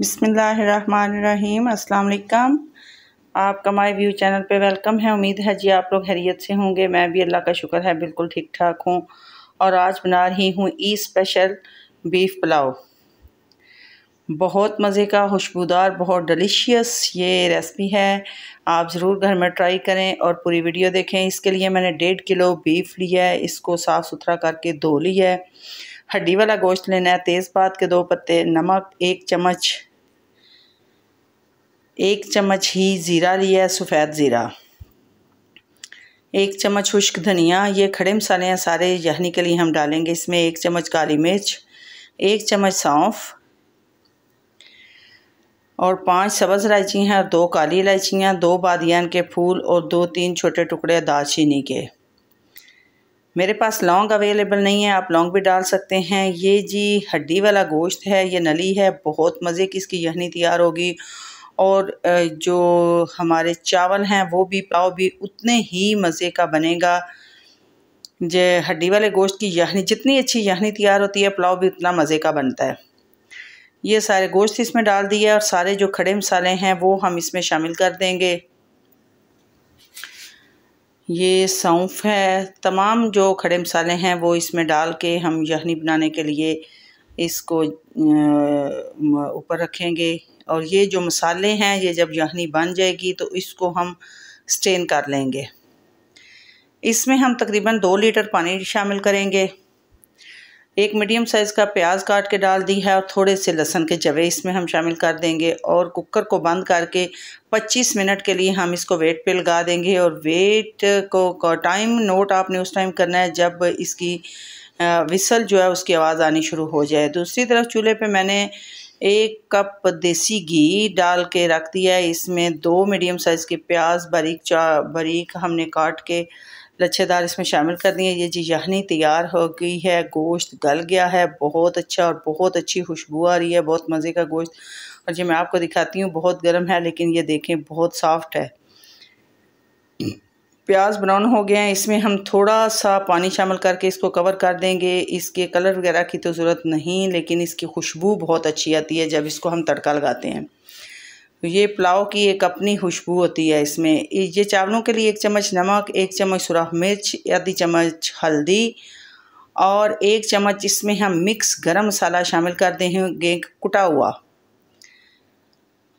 बिसमीम अल्लाम आपका माई व्यू चैनल पे वेलकम है उम्मीद है जी आप लोग हैरियत से होंगे मैं भी अल्लाह का शुक्र है बिल्कुल ठीक ठाक हूँ और आज बना रही हूँ ई स्पेशल बीफ पुलाव बहुत मज़े का खुशबूदार बहुत डिलीशियस ये रेसिपी है आप ज़रूर घर में ट्राई करें और पूरी वीडियो देखें इसके लिए मैंने डेढ़ किलो बीफ लिया है इसको साफ़ सुथरा करके धो लिया है हड्डी वाला गोश्त लेना है तेज़पात के दो पत्ते नमक एक चम्मच एक चम्मच ही ज़ीरा लिया है सफ़ेद ज़ीरा एक चम्मच खुश्क धनिया ये खड़े मसाले हैं सारे यहनी के लिए हम डालेंगे इसमें एक चम्मच काली मिर्च एक चम्मच सौंफ और पांच सब्ज़ इलायची हैं और दो काली इलायचियाँ दो बादियान के फूल और दो तीन छोटे टुकड़े दालचीनी के मेरे पास लौंग अवेलेबल नहीं है आप लौंग भी डाल सकते हैं ये जी हड्डी वाला गोश्त है ये नली है बहुत मज़े की इसकी यहनी तैयार होगी और जो हमारे चावल हैं वो भी पाव भी उतने ही मज़े का बनेगा जे हड्डी वाले गोश्त की यहनी जितनी अच्छी यहनी तैयार होती है पुलाव भी उतना मज़े का बनता है ये सारे गोश्त इसमें डाल दिए और सारे जो खड़े मसाले हैं वो हम इसमें शामिल कर देंगे ये सौंफ है तमाम जो खड़े मसाले हैं वो इसमें डाल के हम यहनी बनाने के लिए इसको ऊपर रखेंगे और ये जो मसाले हैं ये जब यहनी बन जाएगी तो इसको हम स्टेन कर लेंगे इसमें हम तकरीबन दो लीटर पानी शामिल करेंगे एक मीडियम साइज़ का प्याज काट के डाल दी है और थोड़े से लहसन के जवे इसमें हम शामिल कर देंगे और कुकर को बंद करके 25 मिनट के लिए हम इसको वेट पे लगा देंगे और वेट को टाइम नोट आपने उस टाइम करना है जब इसकी विसल जो है उसकी आवाज़ आनी शुरू हो जाए दूसरी तरफ चूल्हे पे मैंने एक कप देसी घी डाल के रख दिया है इसमें दो मीडियम साइज़ के प्याज बारीक चा बारीक हमने काट के लच्छेदार इसमें शामिल कर दिए ये जी यहनी तैयार हो गई है गोश्त गल गया है बहुत अच्छा और बहुत अच्छी खुशबू आ रही है बहुत मज़े का गोश्त और ये मैं आपको दिखाती हूँ बहुत गर्म है लेकिन ये देखें बहुत सॉफ्ट है प्याज ब्राउन हो गया है इसमें हम थोड़ा सा पानी शामिल करके इसको कवर कर देंगे इसके कलर वगैरह की तो ज़रूरत नहीं लेकिन इसकी खुशबू बहुत अच्छी आती है जब इसको हम तड़का लगाते हैं तो ये पुलाव की एक अपनी खुशबू होती है इसमें ये चावलों के लिए एक चम्मच नमक एक चम्मच सुराख मिर्च आधी चम्मच हल्दी और एक चम्मच इसमें हम मिक्स गरम मसाला शामिल कर देंगे कुटा हुआ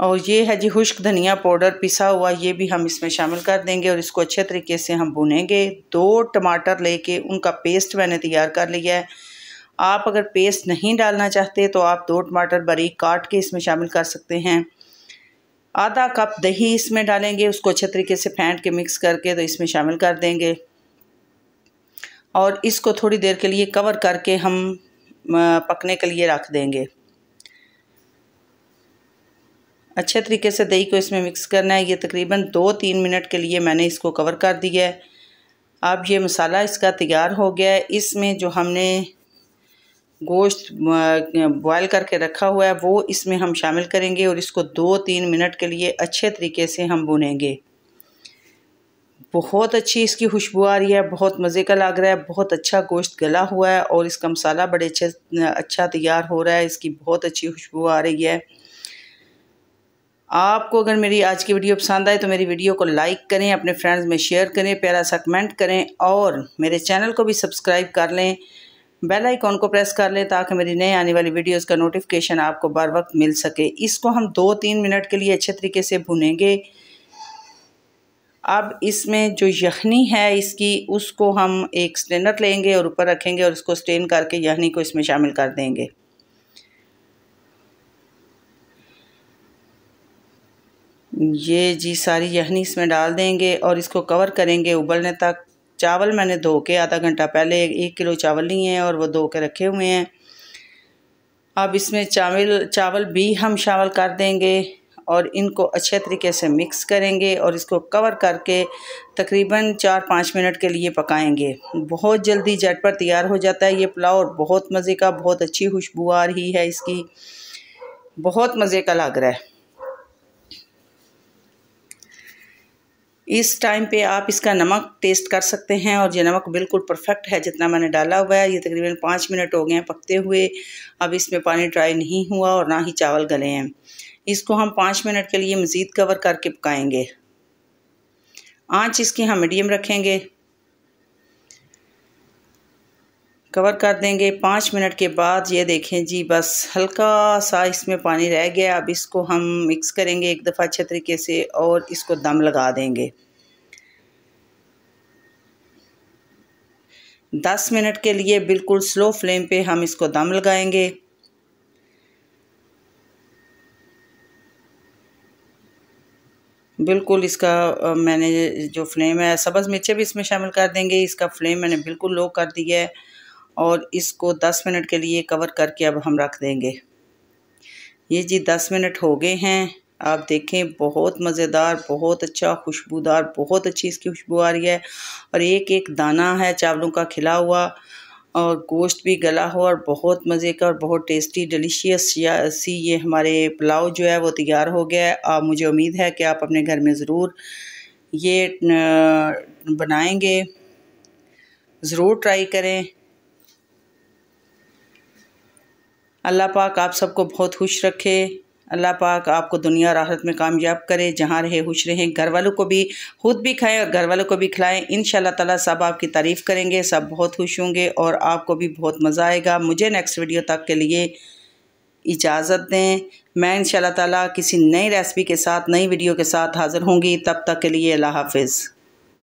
और ये है जी खुश्क धनिया पाउडर पिसा हुआ ये भी हम इसमें शामिल कर देंगे और इसको अच्छे तरीके से हम भुनेंगे दो टमाटर लेके उनका पेस्ट मैंने तैयार कर लिया है आप अगर पेस्ट नहीं डालना चाहते तो आप दो टमाटर बारीक काट के इसमें शामिल कर सकते हैं आधा कप दही इसमें डालेंगे उसको अच्छे तरीके से फेंट के मिक्स करके तो इसमें शामिल कर देंगे और इसको थोड़ी देर के लिए कवर करके हम पकने के लिए रख देंगे अच्छे तरीके से दही को इसमें मिक्स करना है ये तकरीबन दो तीन मिनट के लिए मैंने इसको कवर कर दिया है अब ये मसाला इसका तैयार हो गया है इसमें जो हमने गोश्त बॉयल करके रखा हुआ है वो इसमें हम शामिल करेंगे और इसको दो तीन मिनट के लिए अच्छे तरीके से हम बुनेंगे बहुत अच्छी इसकी खुशबू आ रही है बहुत मज़े का लग रहा है बहुत अच्छा गोश्त गला हुआ है और इसका मसाला बड़े अच्छे अच्छा तैयार हो रहा है इसकी बहुत अच्छी खुशबू आ रही है आपको अगर मेरी आज की वीडियो पसंद आए तो मेरी वीडियो को लाइक करें अपने फ्रेंड्स में शेयर करें प्यारा सा कमेंट करें और मेरे चैनल को भी सब्सक्राइब कर लें बेल आइकॉन को प्रेस कर लें ताकि मेरी नए आने वाली वीडियोस का नोटिफिकेशन आपको बार वक्त मिल सके इसको हम दो तीन मिनट के लिए अच्छे तरीके से भुनेंगे अब इसमें जो यखनी है इसकी उसको हम एक स्टेनर लेंगे और ऊपर रखेंगे और उसको स्टेन करके यखनी को इसमें शामिल कर देंगे ये जी सारी यहनी इसमें डाल देंगे और इसको कवर करेंगे उबलने तक चावल मैंने धो के आधा घंटा पहले एक किलो चावल लिए हैं और वो धो के रखे हुए हैं अब इसमें चावल चावल भी हम शामिल कर देंगे और इनको अच्छे तरीके से मिक्स करेंगे और इसको कवर करके तकरीबन चार पाँच मिनट के लिए पकाएंगे बहुत जल्दी जट पर तैयार हो जाता है ये पुलाव और बहुत मज़े का बहुत अच्छी खुशबू आ रही है इसकी बहुत मज़े का लग रहा है इस टाइम पे आप इसका नमक टेस्ट कर सकते हैं और ये नमक बिल्कुल परफेक्ट है जितना मैंने डाला हुआ है ये तकरीबन पाँच मिनट हो गए हैं पकते हुए अब इसमें पानी ड्राई नहीं हुआ और ना ही चावल गले हैं इसको हम पाँच मिनट के लिए मज़ीद कवर करके पकाएंगे आँच इसकी हम मीडियम रखेंगे कवर कर देंगे पाँच मिनट के बाद ये देखें जी बस हल्का सा इसमें पानी रह गया अब इसको हम मिक्स करेंगे एक दफ़ा अच्छे तरीके से और इसको दम लगा देंगे दस मिनट के लिए बिल्कुल स्लो फ्लेम पे हम इसको दम लगाएंगे बिल्कुल इसका मैंने जो फ्लेम है सब्ज़ मिर्चें भी इसमें शामिल कर देंगे इसका फ्लेम मैंने बिल्कुल लो कर दिया है और इसको 10 मिनट के लिए कवर करके अब हम रख देंगे ये जी 10 मिनट हो गए हैं आप देखें बहुत मज़ेदार बहुत अच्छा खुशबूदार बहुत अच्छी इसकी खुशबू आ रही है और एक एक दाना है चावलों का खिला हुआ और गोश्त भी गला हो और बहुत मज़े का और बहुत टेस्टी डिलीशियस सी ये हमारे पुलाव जो है वो तैयार हो गया है आप मुझे उम्मीद है कि आप अपने घर में ज़रूर ये बनाएंगे ज़रूर ट्राई करें अल्लाह पाक आप सबको बहुत खुश रखे अल्लाह पाक आपको दुनिया और आखरत में कामयाब करे जहाँ रहे खुश रहें घर वालों को भी खुद भी खाएं और घर वालों को भी खिलाएं इन ताला सब आपकी तारीफ़ करेंगे सब बहुत खुश होंगे और आपको भी बहुत मज़ा आएगा मुझे नेक्स्ट वीडियो तक के लिए इजाज़त दें मैं इन ताला किसी नई रेसिपी के साथ नई वीडियो के साथ हाज़िर होंगी तब तक के लिए अल्लाह हाफिज़